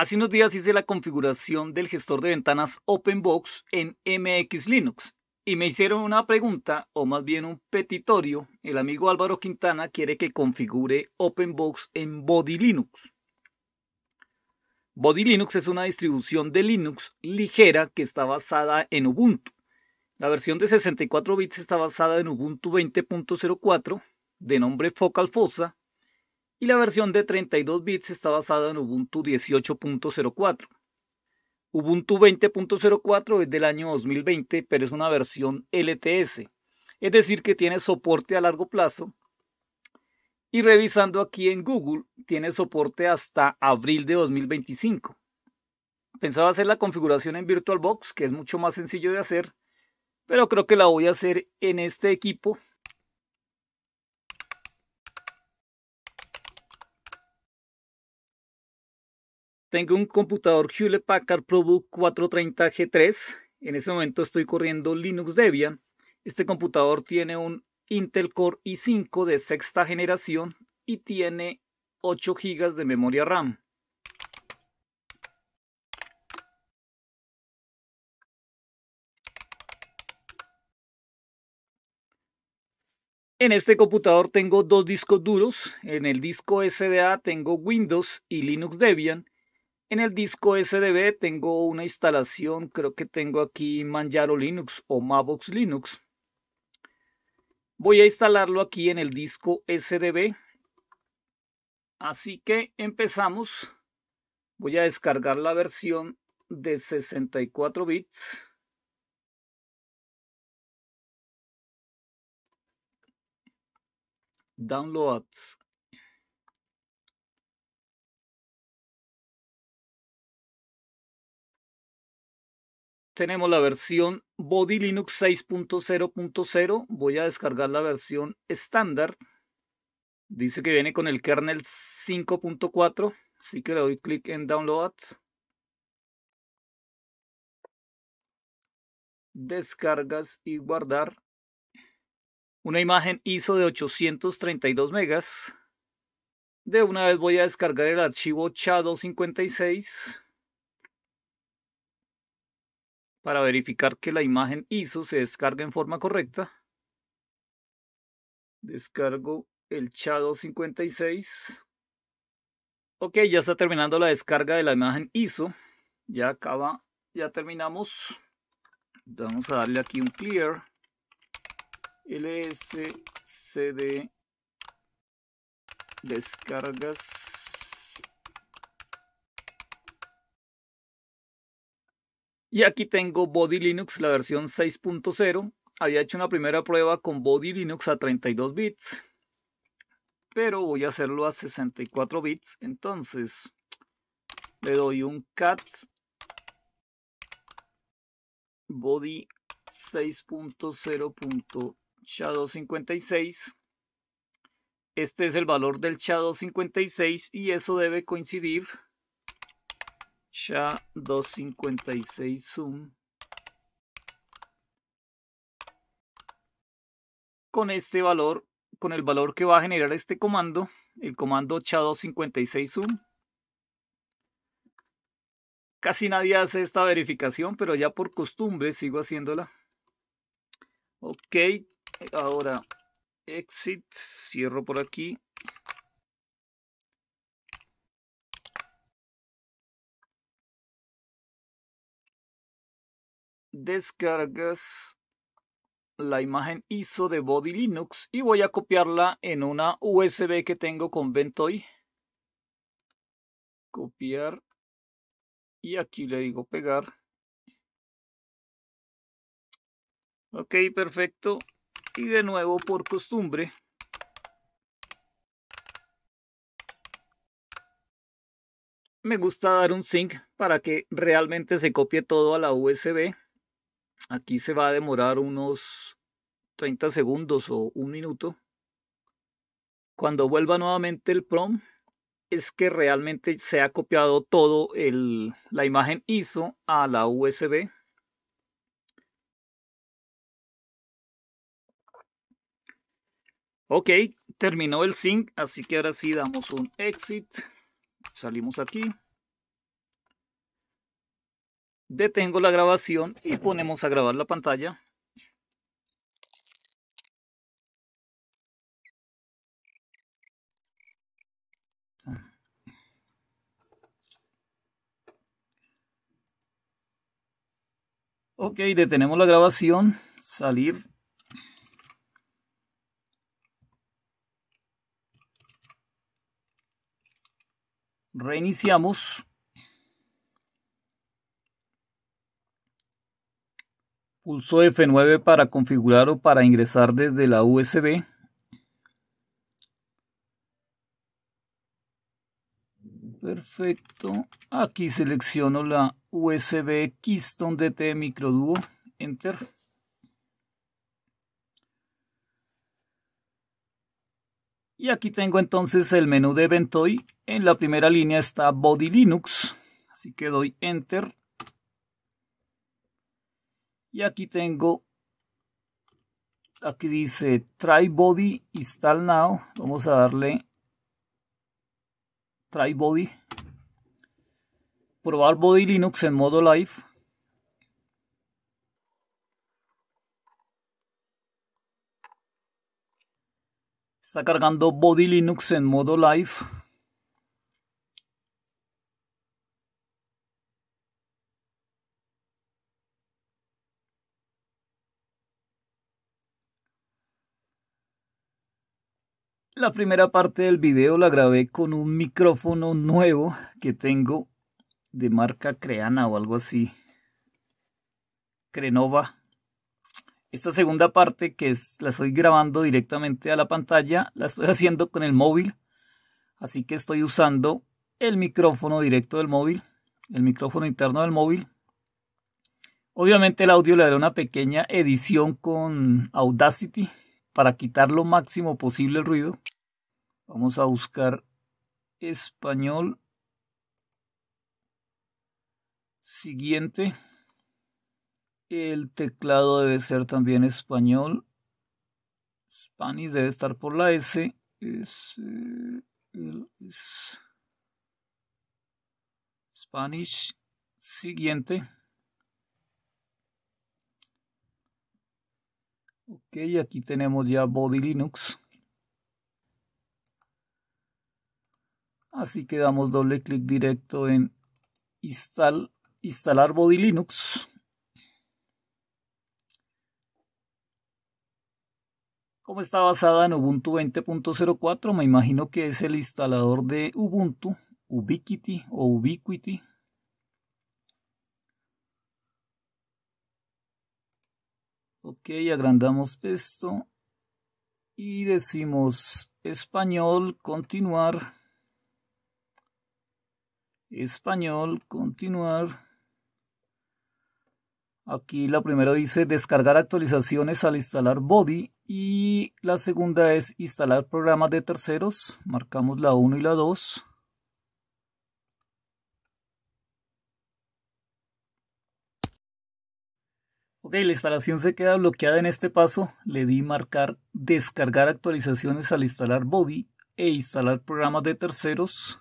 Hace unos días hice la configuración del gestor de ventanas OpenBox en MX Linux y me hicieron una pregunta, o más bien un petitorio. El amigo Álvaro Quintana quiere que configure OpenBox en Body Linux. Body Linux es una distribución de Linux ligera que está basada en Ubuntu. La versión de 64 bits está basada en Ubuntu 20.04 de nombre Focal Fossa y la versión de 32 bits está basada en Ubuntu 18.04. Ubuntu 20.04 es del año 2020, pero es una versión LTS, es decir, que tiene soporte a largo plazo. Y revisando aquí en Google, tiene soporte hasta abril de 2025. Pensaba hacer la configuración en VirtualBox, que es mucho más sencillo de hacer, pero creo que la voy a hacer en este equipo Tengo un computador Hewlett Packard ProBook 430 G3. En este momento estoy corriendo Linux Debian. Este computador tiene un Intel Core i5 de sexta generación y tiene 8 GB de memoria RAM. En este computador tengo dos discos duros. En el disco SDA tengo Windows y Linux Debian en el disco SDB tengo una instalación, creo que tengo aquí Manjaro Linux o Mavox Linux. Voy a instalarlo aquí en el disco SDB. Así que empezamos. Voy a descargar la versión de 64 bits. Downloads. tenemos la versión Body Linux 6.0.0. Voy a descargar la versión estándar. Dice que viene con el kernel 5.4. Así que le doy clic en Download. Descargas y guardar. Una imagen ISO de 832 megas. De una vez voy a descargar el archivo CHA256 para verificar que la imagen ISO se descarga en forma correcta. Descargo el chado 56. Ok, ya está terminando la descarga de la imagen ISO. Ya acaba, ya terminamos. Vamos a darle aquí un clear. LSCD descargas Y aquí tengo Body Linux, la versión 6.0. Había hecho una primera prueba con Body Linux a 32 bits, pero voy a hacerlo a 64 bits. Entonces, le doy un cat body 6.0.shadow56. Este es el valor del shadow 56 y eso debe coincidir SHA-256 Zoom. Con este valor, con el valor que va a generar este comando, el comando SHA-256 Zoom. Casi nadie hace esta verificación, pero ya por costumbre sigo haciéndola. Ok, ahora exit, cierro por aquí. descargas la imagen ISO de Body Linux y voy a copiarla en una USB que tengo con Ventoy. Copiar y aquí le digo pegar. Ok, perfecto. Y de nuevo, por costumbre, me gusta dar un sync para que realmente se copie todo a la USB. Aquí se va a demorar unos 30 segundos o un minuto. Cuando vuelva nuevamente el prom, es que realmente se ha copiado todo el, la imagen ISO a la USB. Ok, terminó el sync, así que ahora sí damos un exit. Salimos aquí. Detengo la grabación y ponemos a grabar la pantalla. Ok, detenemos la grabación, salir. Reiniciamos. Pulso F9 para configurar o para ingresar desde la USB. Perfecto. Aquí selecciono la USB Keystone DT Micro Duo. Enter. Y aquí tengo entonces el menú de Ventoy. En la primera línea está Body Linux. Así que doy Enter y aquí tengo, aquí dice Try Body Install Now. Vamos a darle Try Body. Probar Body Linux en modo live. Está cargando Body Linux en modo live. La primera parte del video la grabé con un micrófono nuevo que tengo de marca Creana o algo así. Crenova. Esta segunda parte que la estoy grabando directamente a la pantalla, la estoy haciendo con el móvil. Así que estoy usando el micrófono directo del móvil, el micrófono interno del móvil. Obviamente el audio le haré una pequeña edición con Audacity para quitar lo máximo posible el ruido. Vamos a buscar español. Siguiente. El teclado debe ser también español. Spanish debe estar por la S. Spanish. Siguiente. Ok, aquí tenemos ya Body Linux. Así que damos doble clic directo en instalar Body Linux. Como está basada en Ubuntu 20.04, me imagino que es el instalador de Ubuntu, Ubiquiti o Ubiquiti, Ok, agrandamos esto. Y decimos español, continuar. Español, continuar. Aquí la primera dice descargar actualizaciones al instalar body y la segunda es instalar programas de terceros. Marcamos la 1 y la 2. Ok, la instalación se queda bloqueada en este paso. Le di marcar descargar actualizaciones al instalar body e instalar programas de terceros.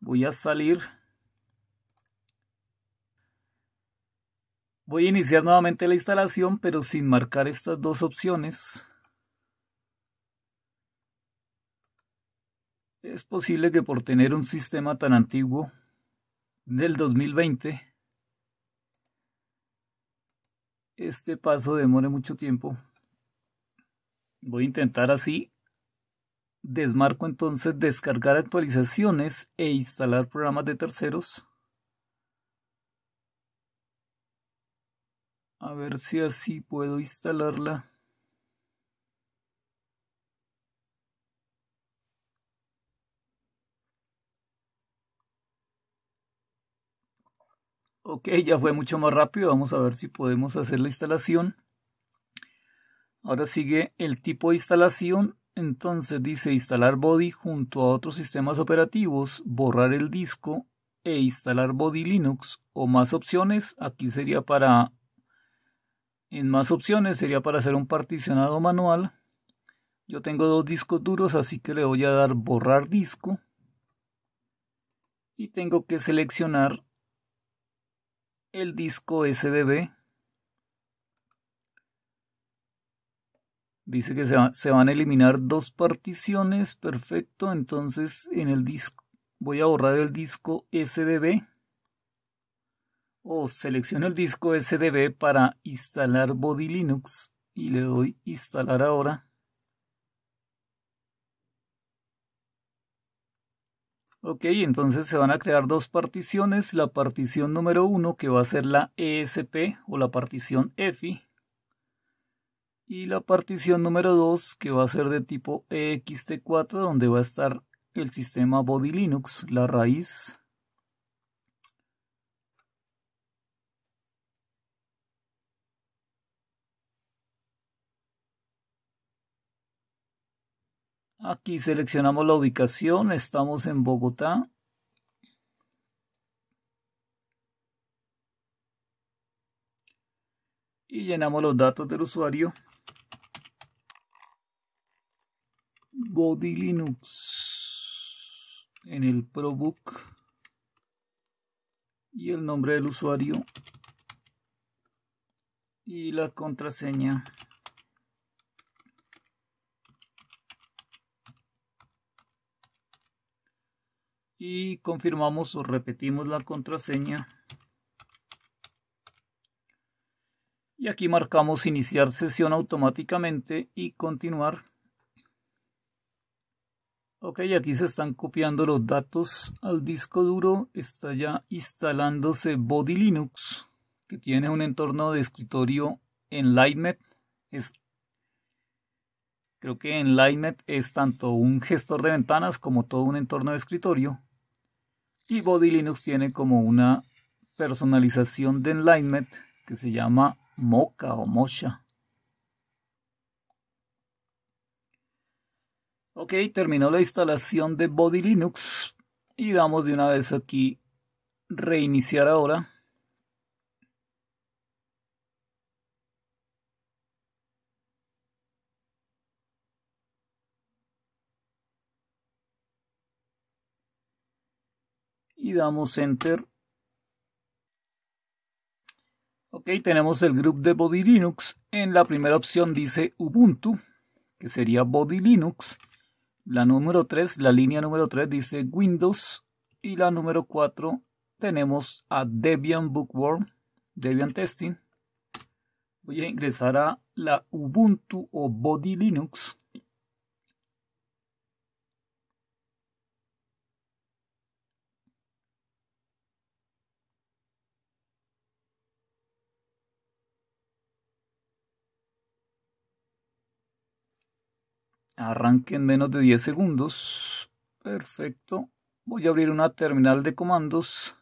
Voy a salir. Voy a iniciar nuevamente la instalación, pero sin marcar estas dos opciones. Es posible que por tener un sistema tan antiguo del 2020 este paso demora mucho tiempo. Voy a intentar así. Desmarco entonces descargar actualizaciones e instalar programas de terceros. A ver si así puedo instalarla. Ok, ya fue mucho más rápido. Vamos a ver si podemos hacer la instalación. Ahora sigue el tipo de instalación. Entonces dice instalar body junto a otros sistemas operativos, borrar el disco e instalar body Linux o más opciones. Aquí sería para... En más opciones sería para hacer un particionado manual. Yo tengo dos discos duros, así que le voy a dar borrar disco. Y tengo que seleccionar el disco SDB. Dice que se, van a eliminar dos particiones, perfecto. Entonces en el disco voy a borrar el disco SDB o selecciono el disco SDB para instalar Body Linux y le doy instalar ahora. Ok, entonces se van a crear dos particiones, la partición número 1 que va a ser la ESP o la partición EFI y la partición número 2 que va a ser de tipo EXT4 donde va a estar el sistema Body Linux, la raíz Aquí seleccionamos la ubicación, estamos en Bogotá. Y llenamos los datos del usuario. Body Linux en el ProBook y el nombre del usuario y la contraseña. y confirmamos o repetimos la contraseña. Y aquí marcamos iniciar sesión automáticamente y continuar. Ok, aquí se están copiando los datos al disco duro. Está ya instalándose Body Linux, que tiene un entorno de escritorio en LightMet creo que en LightMet es tanto un gestor de ventanas como todo un entorno de escritorio. Y Body Linux tiene como una personalización de Enlightenment que se llama Mocha o Mocha. Ok, terminó la instalación de Body Linux y damos de una vez aquí reiniciar ahora. y damos enter. Ok, tenemos el grupo de Body Linux. En la primera opción dice Ubuntu, que sería Body Linux. La número 3, la línea número 3 dice Windows. Y la número 4 tenemos a Debian Bookworm, Debian Testing. Voy a ingresar a la Ubuntu o Body Linux. Arranque en menos de 10 segundos. Perfecto. Voy a abrir una terminal de comandos.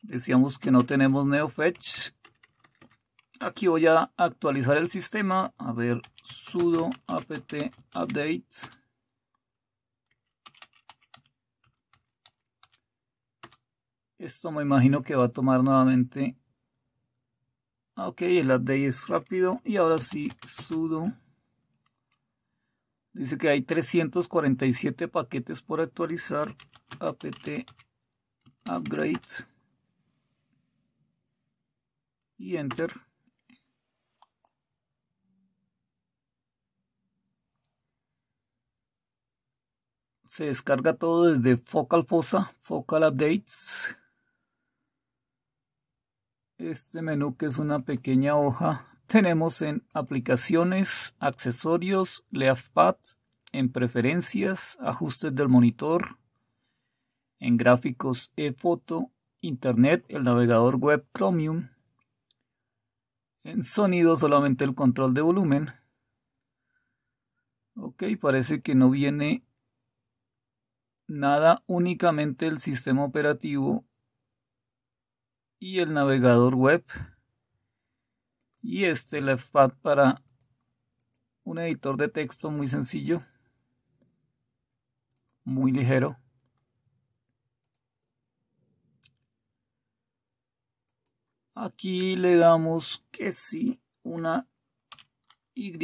Decíamos que no tenemos NeoFetch. Aquí voy a actualizar el sistema. A ver, sudo apt update. Esto me imagino que va a tomar nuevamente Ok, el update es rápido. Y ahora sí, sudo. Dice que hay 347 paquetes por actualizar. apt upgrade. Y enter. Se descarga todo desde Focal fosa, Focal Updates este menú que es una pequeña hoja, tenemos en aplicaciones, accesorios, LeafPad, en preferencias, ajustes del monitor, en gráficos e-foto, internet, el navegador web Chromium, en sonido solamente el control de volumen. Ok, parece que no viene nada, únicamente el sistema operativo y el navegador web y este leftpad para un editor de texto muy sencillo muy ligero aquí le damos que sí una y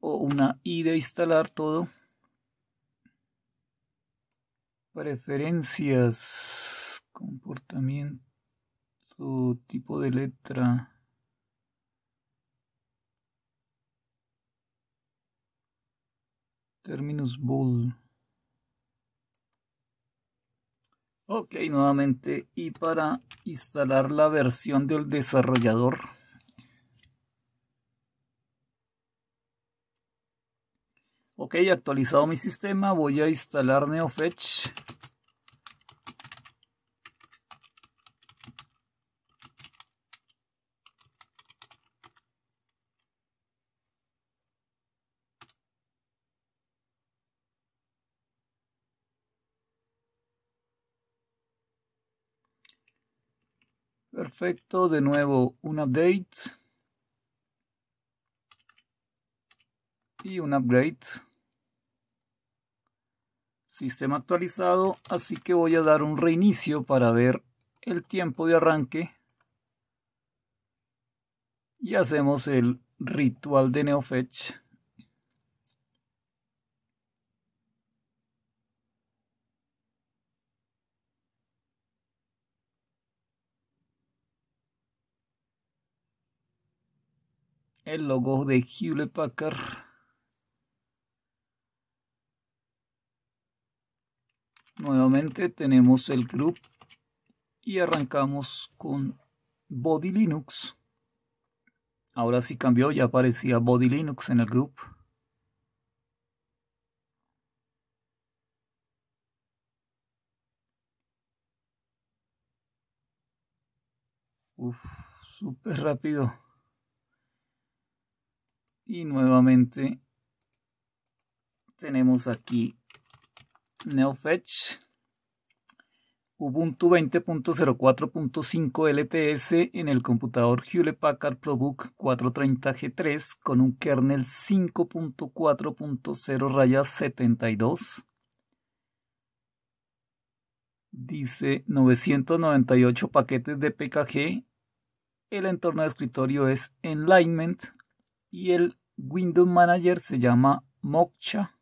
o una i de instalar todo preferencias comportamiento su tipo de letra. Terminus Bull. Ok, nuevamente. Y para instalar la versión del desarrollador. Ok, actualizado mi sistema. Voy a instalar NeoFetch. Perfecto, de nuevo un update. Y un upgrade. Sistema actualizado, así que voy a dar un reinicio para ver el tiempo de arranque. Y hacemos el ritual de NeoFetch. el logo de Hewlett Packard. Nuevamente tenemos el group y arrancamos con Body Linux. Ahora sí cambió, ya aparecía Body Linux en el group. Uf, súper rápido. Y nuevamente tenemos aquí NeoFetch. Ubuntu 20.04.5 LTS en el computador Hewlett Packard ProBook 430G3 con un kernel 5.4.0-72. Dice 998 paquetes de PKG. El entorno de escritorio es Enlightenment y el Windows Manager se llama Mocha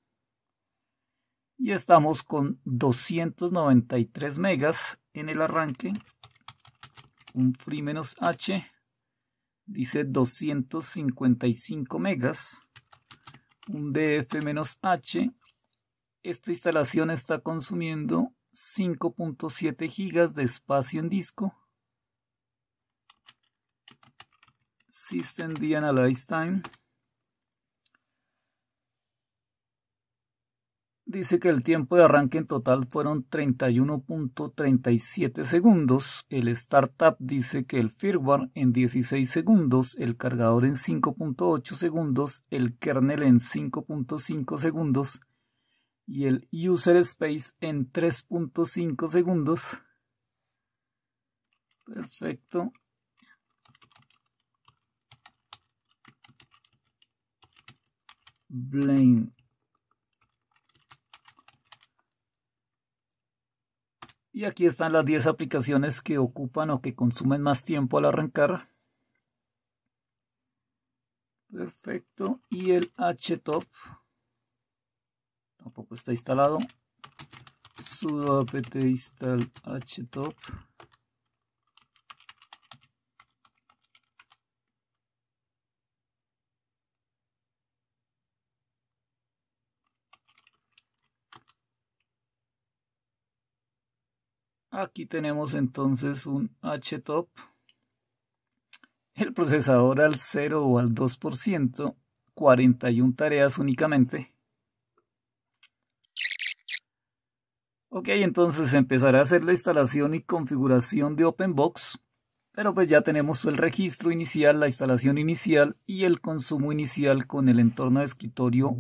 y estamos con 293 megas en el arranque un free h dice 255 megas un df h esta instalación está consumiendo 5.7 gigas de espacio en disco System D Analyze Time. Dice que el tiempo de arranque en total fueron 31.37 segundos. El startup dice que el firmware en 16 segundos, el cargador en 5.8 segundos, el kernel en 5.5 segundos y el user space en 3.5 segundos. Perfecto. blame Y aquí están las 10 aplicaciones que ocupan o que consumen más tiempo al arrancar. Perfecto. Y el htop. Tampoco está instalado. sudo apt install htop. Aquí tenemos entonces un htop. El procesador al 0 o al 2%, 41 tareas únicamente. Ok, entonces empezará a hacer la instalación y configuración de OpenBox, pero pues ya tenemos el registro inicial, la instalación inicial y el consumo inicial con el entorno de escritorio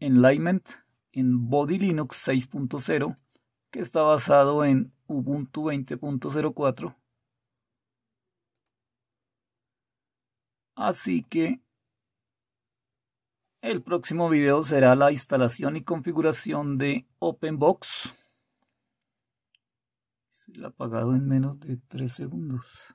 Enlightenment en Body Linux 6.0, que está basado en Ubuntu 20.04. Así que el próximo video será la instalación y configuración de OpenBox. Se la ha apagado en menos de 3 segundos.